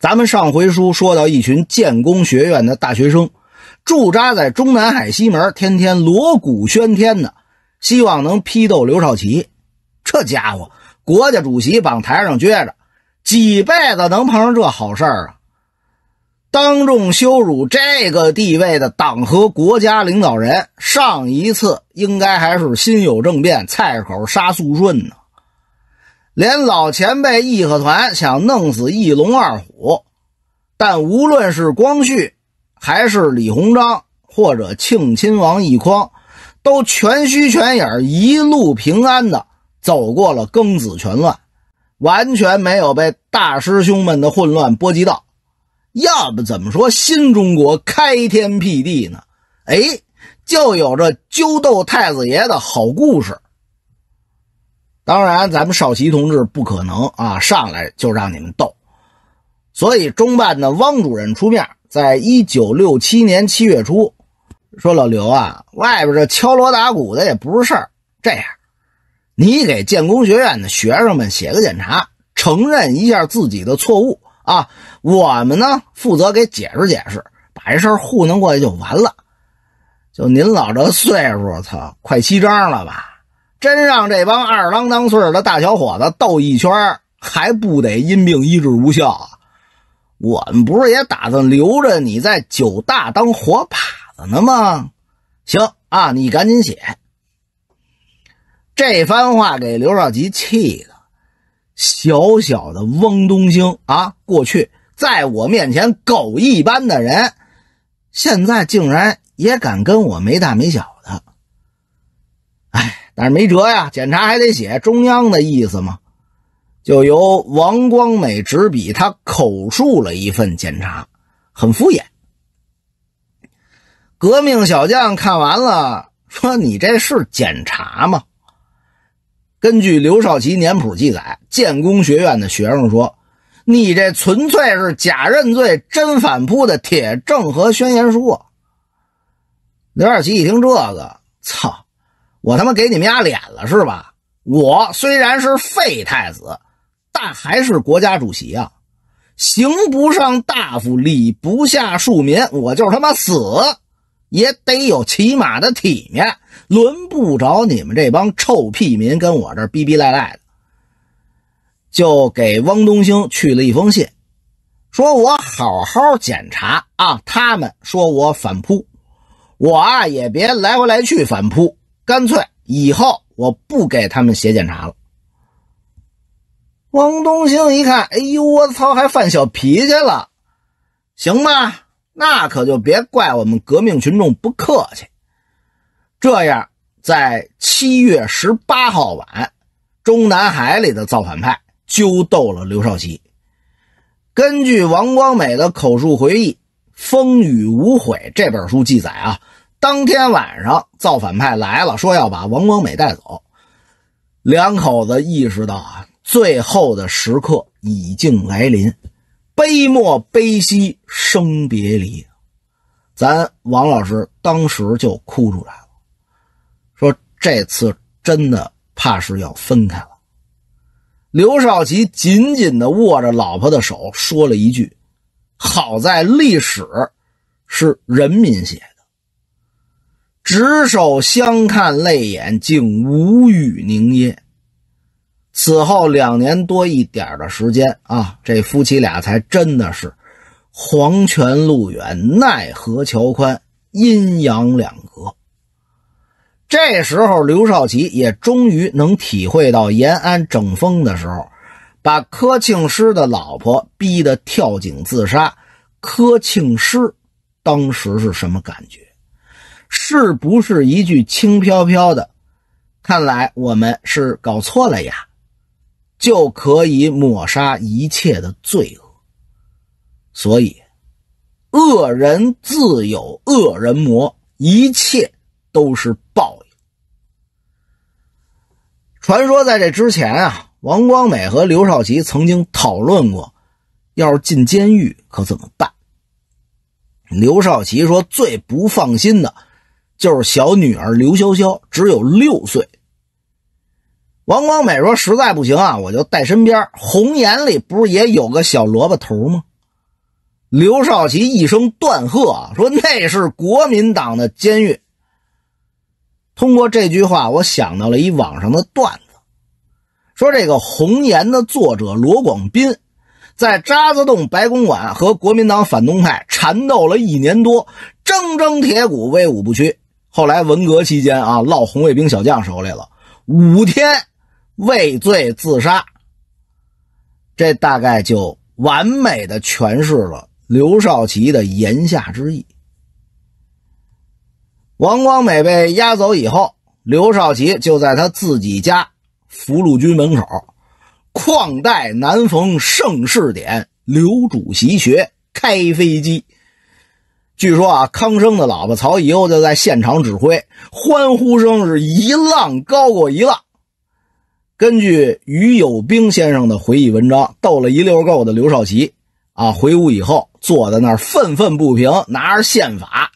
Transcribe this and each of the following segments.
咱们上回书说到，一群建工学院的大学生驻扎在中南海西门，天天锣鼓喧天的，希望能批斗刘少奇。这家伙，国家主席绑台上撅着，几辈子能碰上这好事儿啊？当众羞辱这个地位的党和国家领导人，上一次应该还是心有政变，菜口杀肃顺呢。连老前辈义和团想弄死一龙二虎，但无论是光绪，还是李鸿章或者庆亲王奕匡，都全虚全影一路平安的走过了庚子全乱，完全没有被大师兄们的混乱波及到。要不怎么说新中国开天辟地呢？哎，就有着纠斗太子爷的好故事。当然，咱们少奇同志不可能啊，上来就让你们斗，所以中办的汪主任出面，在一九六七年七月初，说老刘啊，外边这敲锣打鼓的也不是事儿，这样，你给建工学院的学生们写个检查，承认一下自己的错误啊，我们呢负责给解释解释，把这事儿糊弄过去就完了。就您老这岁数，操，快七张了吧？真让这帮二郎当岁的大小伙子斗一圈还不得因病医治无效啊？我们不是也打算留着你在九大当活靶子呢吗？行啊，你赶紧写。这番话给刘少奇气的，小小的翁东兴啊，过去在我面前狗一般的人，现在竟然也敢跟我没大没小。但是没辙呀，检查还得写中央的意思嘛，就由王光美执笔，他口述了一份检查，很敷衍。革命小将看完了，说：“你这是检查吗？”根据刘少奇年谱记载，建工学院的学生说：“你这纯粹是假认罪、真反扑的铁证和宣言书。”刘少奇一听这个，操！我他妈给你们丫脸了是吧？我虽然是废太子，但还是国家主席啊！刑不上大夫，礼不下庶民。我就是他妈死，也得有起码的体面，轮不着你们这帮臭屁民跟我这逼逼赖赖的。就给汪东兴去了一封信，说我好好检查啊。他们说我反扑，我啊也别来回来去反扑。干脆以后我不给他们写检查了。王东兴一看，哎呦，我操，还犯小脾气了，行吧？那可就别怪我们革命群众不客气。这样，在七月十八号晚，中南海里的造反派揪斗了刘少奇。根据王光美的口述回忆，《风雨无悔》这本书记载啊。当天晚上，造反派来了，说要把王光美带走。两口子意识到啊，最后的时刻已经来临，悲莫悲兮，生别离。咱王老师当时就哭出来了，说这次真的怕是要分开了。刘少奇紧紧的握着老婆的手，说了一句：“好在历史是人民写。”执手相看泪眼，竟无语凝噎。此后两年多一点的时间啊，这夫妻俩才真的是黄泉路远，奈何桥宽，阴阳两隔。这时候，刘少奇也终于能体会到延安整风的时候，把柯庆施的老婆逼得跳井自杀，柯庆施当时是什么感觉？是不是一句轻飘飘的？看来我们是搞错了呀，就可以抹杀一切的罪恶。所以恶人自有恶人磨，一切都是报应。传说在这之前啊，王光美和刘少奇曾经讨论过，要是进监狱可怎么办？刘少奇说最不放心的。就是小女儿刘潇潇只有六岁。王光美说：“实在不行啊，我就带身边。”《红岩》里不是也有个小萝卜头吗？刘少奇一声断喝说：“那是国民党的监狱。”通过这句话，我想到了一网上的段子，说这个《红岩》的作者罗广斌，在渣滓洞白公馆和国民党反动派缠斗了一年多，铮铮铁骨，威武不屈。后来文革期间啊，落红卫兵小将手里了，五天畏罪自杀。这大概就完美的诠释了刘少奇的言下之意。王光美被押走以后，刘少奇就在他自己家福禄军门口，旷代难逢盛世典，刘主席学开飞机。据说啊，康生的老婆曹以后就在现场指挥，欢呼声是一浪高过一浪。根据于友兵先生的回忆文章，逗了一溜够的刘少奇啊，回屋以后坐在那儿愤愤不平，拿着宪法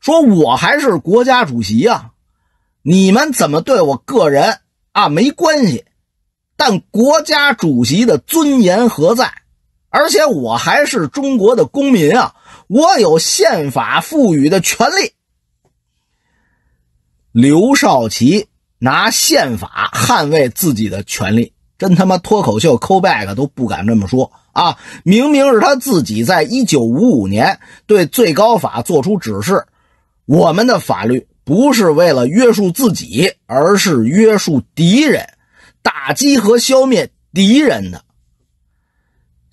说：“我还是国家主席啊，你们怎么对我个人啊？没关系，但国家主席的尊严何在？而且我还是中国的公民啊。”我有宪法赋予的权利。刘少奇拿宪法捍卫自己的权利，真他妈脱口秀抠 back 都不敢这么说啊！明明是他自己在1955年对最高法作出指示：我们的法律不是为了约束自己，而是约束敌人，打击和消灭敌人的。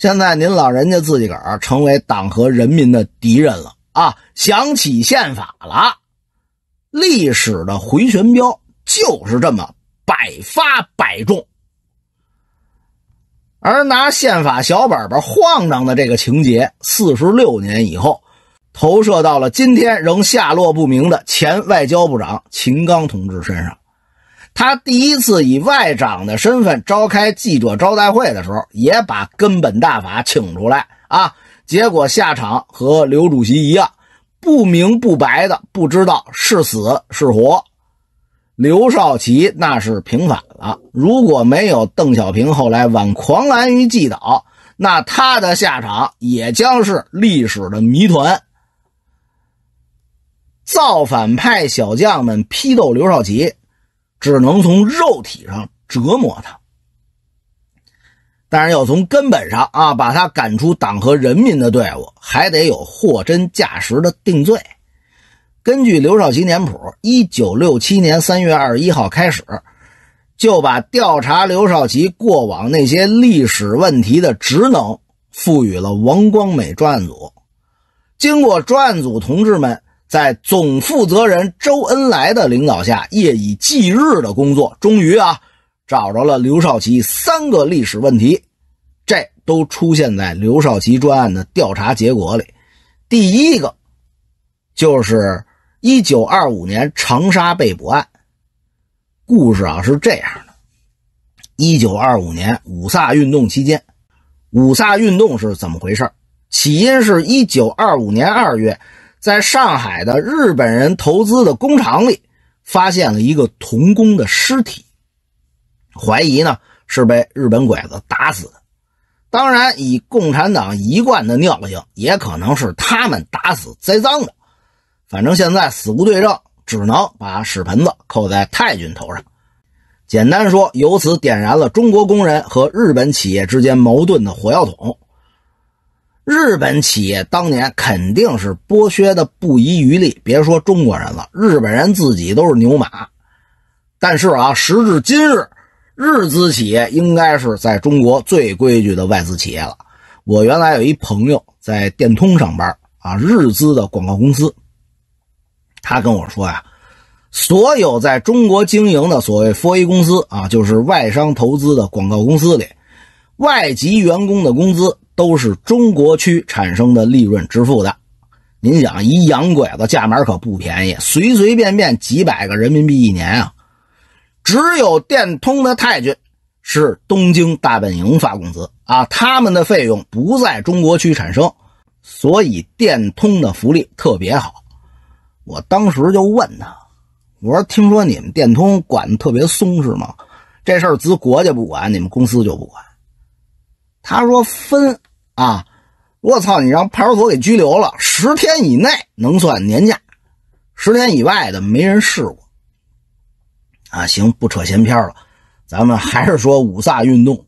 现在您老人家自己个儿成为党和人民的敌人了啊！想起宪法了，历史的回旋镖就是这么百发百中。而拿宪法小本本晃荡的这个情节，四十六年以后，投射到了今天仍下落不明的前外交部长秦刚同志身上。他第一次以外长的身份召开记者招待会的时候，也把根本大法请出来啊，结果下场和刘主席一样，不明不白的，不知道是死是活。刘少奇那是平反了，如果没有邓小平后来挽狂澜于既倒，那他的下场也将是历史的谜团。造反派小将们批斗刘少奇。只能从肉体上折磨他，但是要从根本上啊把他赶出党和人民的队伍，还得有货真价实的定罪。根据刘少奇年谱，一九六七年三月二十一号开始，就把调查刘少奇过往那些历史问题的职能赋予了王光美专案组。经过专案组同志们。在总负责人周恩来的领导下，夜以继日的工作，终于啊，找着了刘少奇三个历史问题，这都出现在刘少奇专案的调查结果里。第一个就是1925年长沙被捕案，故事啊是这样的：1925年五卅运动期间，五卅运动是怎么回事？起因是1925年2月。在上海的日本人投资的工厂里，发现了一个童工的尸体，怀疑呢是被日本鬼子打死的。当然，以共产党一贯的尿性，也可能是他们打死栽赃的。反正现在死无对证，只能把屎盆子扣在太君头上。简单说，由此点燃了中国工人和日本企业之间矛盾的火药桶。日本企业当年肯定是剥削的不遗余力，别说中国人了，日本人自己都是牛马。但是啊，时至今日，日资企业应该是在中国最规矩的外资企业了。我原来有一朋友在电通上班啊，日资的广告公司。他跟我说呀，所有在中国经营的所谓“ for A” 公司啊，就是外商投资的广告公司里，外籍员工的工资。都是中国区产生的利润支付的。您想，一洋鬼子价码可不便宜，随随便便几百个人民币一年啊。只有电通的太君是东京大本营发工资啊，他们的费用不在中国区产生，所以电通的福利特别好。我当时就问他，我说听说你们电通管特别松是吗？这事儿自国家不管，你们公司就不管。他说分。啊！我操！你让派出所给拘留了，十天以内能算年假，十天以外的没人试过。啊，行，不扯闲篇了，咱们还是说五卅运动。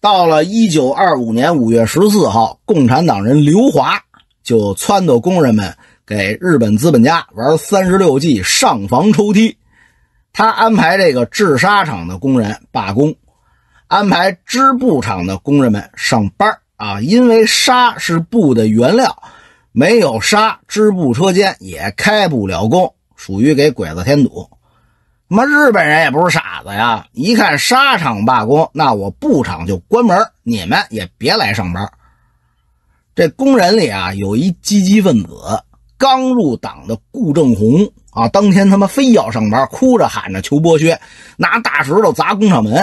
到了一九二五年五月十四号，共产党人刘华就撺掇工人们给日本资本家玩三十六计上房抽梯。他安排这个制纱厂的工人罢工，安排织布厂的工人们上班。啊，因为纱是布的原料，没有纱，织布车间也开不了工，属于给鬼子添堵。那么日本人也不是傻子呀，一看纱厂罢工，那我布厂就关门，你们也别来上班。这工人里啊，有一积极分子，刚入党的顾正红啊，当天他妈非要上班，哭着喊着求剥削，拿大石头砸工厂门。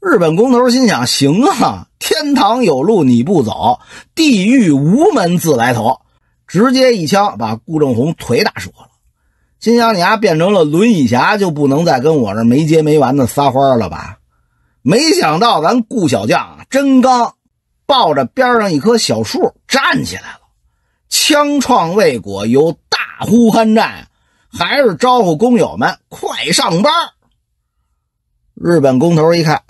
日本工头心想：“行啊，天堂有路你不走，地狱无门自来投。”直接一枪把顾正红腿打折了。心想：“你丫变成了轮椅侠，就不能再跟我这没结没完的撒欢了吧？”没想到，咱顾小将真刚，抱着边上一棵小树站起来了。枪创未果，又大呼酣战，还是招呼工友们快上班。日本工头一看。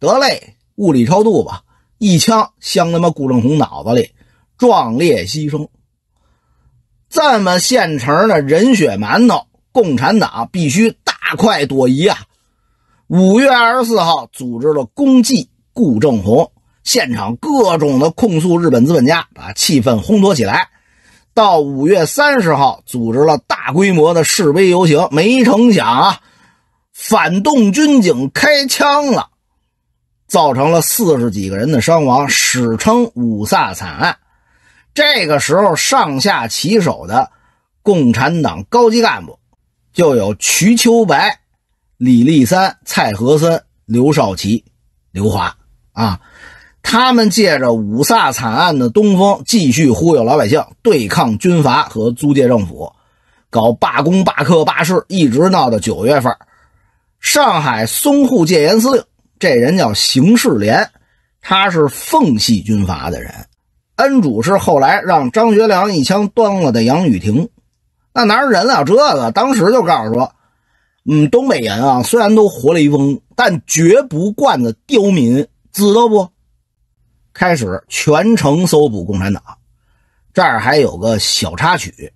得嘞，物理超度吧！一枪，镶他妈顾正红脑子里，壮烈牺牲。这么现成的人血馒头，共产党必须大快朵颐啊！五月二十四号，组织了公祭顾正红，现场各种的控诉日本资本家，把气氛烘托起来。到五月三十号，组织了大规模的示威游行，没成想啊，反动军警开枪了。造成了四十几个人的伤亡，史称“五卅惨案”。这个时候，上下其手的共产党高级干部就有瞿秋白、李立三、蔡和森、刘少奇、刘华啊。他们借着“五卅惨案”的东风，继续忽悠老百姓对抗军阀和租界政府，搞罢工、罢课、罢市，一直闹到九月份。上海淞沪戒严司令。这人叫邢世廉，他是奉系军阀的人，恩主是后来让张学良一枪端了的杨雨婷。那哪人啊？这个当时就告诉说，嗯，东北人啊，虽然都活雷锋，但绝不惯着刁民，知道不？开始全城搜捕共产党，这儿还有个小插曲，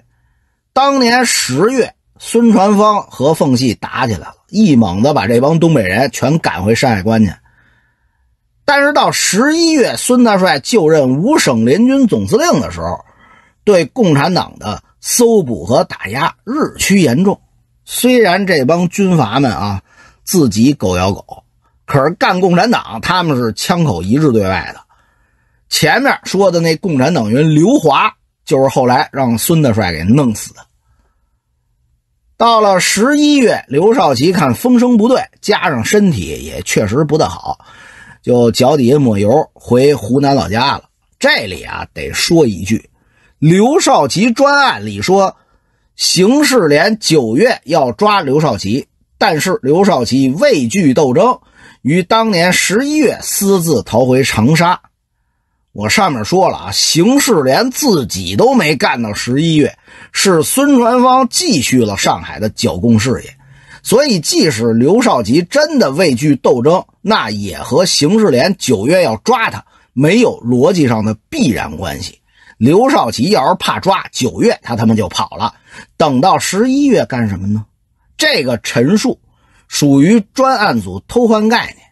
当年十月。孙传芳和奉系打起来了，一猛子把这帮东北人全赶回山海关去。但是到十一月，孙大帅就任五省联军总司令的时候，对共产党的搜捕和打压日趋严重。虽然这帮军阀们啊自己狗咬狗，可是干共产党，他们是枪口一致对外的。前面说的那共产党员刘华，就是后来让孙大帅给弄死的。到了十一月，刘少奇看风声不对，加上身体也确实不大好，就脚底下抹油回湖南老家了。这里啊，得说一句，刘少奇专案里说，刑事连九月要抓刘少奇，但是刘少奇畏惧斗争，于当年十一月私自逃回长沙。我上面说了啊，邢世连自己都没干到十一月，是孙传芳继续了上海的剿共事业，所以即使刘少奇真的畏惧斗争，那也和邢世连九月要抓他没有逻辑上的必然关系。刘少奇要是怕抓九月，他他妈就跑了，等到十一月干什么呢？这个陈述属于专案组偷换概念。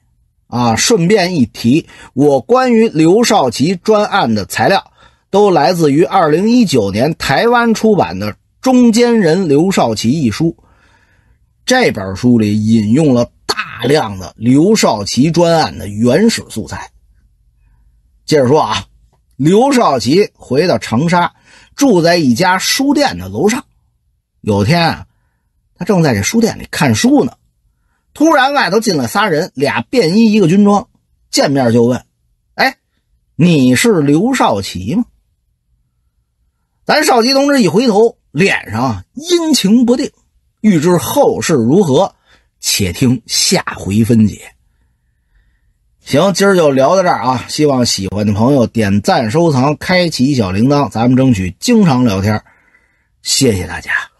啊，顺便一提，我关于刘少奇专案的材料，都来自于二零一九年台湾出版的《中间人刘少奇》一书。这本书里引用了大量的刘少奇专案的原始素材。接着说啊，刘少奇回到长沙，住在一家书店的楼上。有天啊，他正在这书店里看书呢。突然，外头进来仨人，俩便衣，一个军装。见面就问：“哎，你是刘少奇吗？”咱少奇同志一回头，脸上阴晴不定。欲知后事如何，且听下回分解。行，今儿就聊到这儿啊！希望喜欢的朋友点赞、收藏、开启小铃铛，咱们争取经常聊天。谢谢大家。